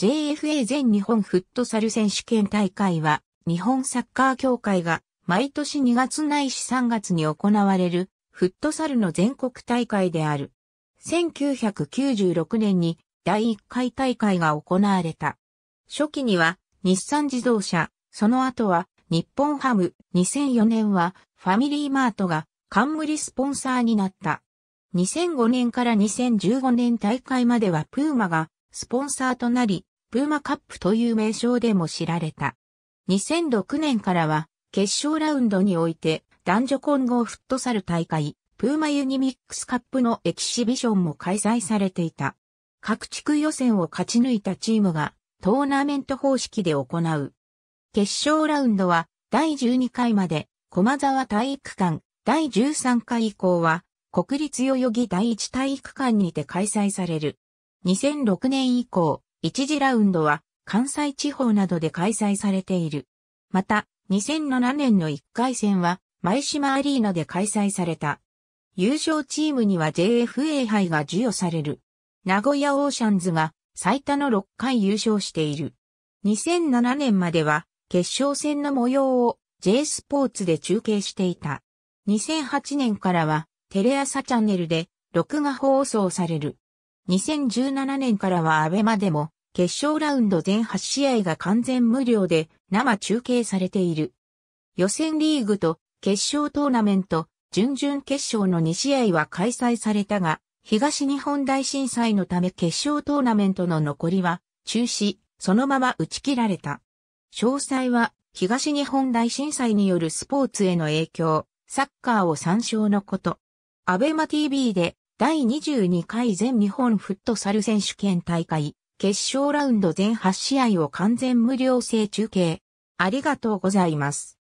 JFA 全日本フットサル選手権大会は、日本サッカー協会が毎年2月ないし3月に行われるフットサルの全国大会である。1996年に第1回大会が行われた。初期には日産自動車、その後は日本ハム、2004年はファミリーマートが冠スポンサーになった。2005年から2015年大会まではプーマがスポンサーとなり、プーマカップという名称でも知られた。2006年からは、決勝ラウンドにおいて、男女混合フットサル大会、プーマユニミックスカップのエキシビションも開催されていた。各地区予選を勝ち抜いたチームが、トーナメント方式で行う。決勝ラウンドは、第12回まで、駒沢体育館、第13回以降は、国立代々木第一体育館にて開催される。2006年以降、一次ラウンドは関西地方などで開催されている。また、2007年の1回戦は前島アリーナで開催された。優勝チームには JFA 杯が授与される。名古屋オーシャンズが最多の6回優勝している。2007年までは決勝戦の模様を J スポーツで中継していた。2008年からはテレ朝チャンネルで録画放送される。2017年からはアベマでも、決勝ラウンド全8試合が完全無料で生中継されている。予選リーグと決勝トーナメント、準々決勝の2試合は開催されたが、東日本大震災のため決勝トーナメントの残りは中止、そのまま打ち切られた。詳細は東日本大震災によるスポーツへの影響、サッカーを参照のこと。アベマ TV で第22回全日本フットサル選手権大会、決勝ラウンド全8試合を完全無料制中継。ありがとうございます。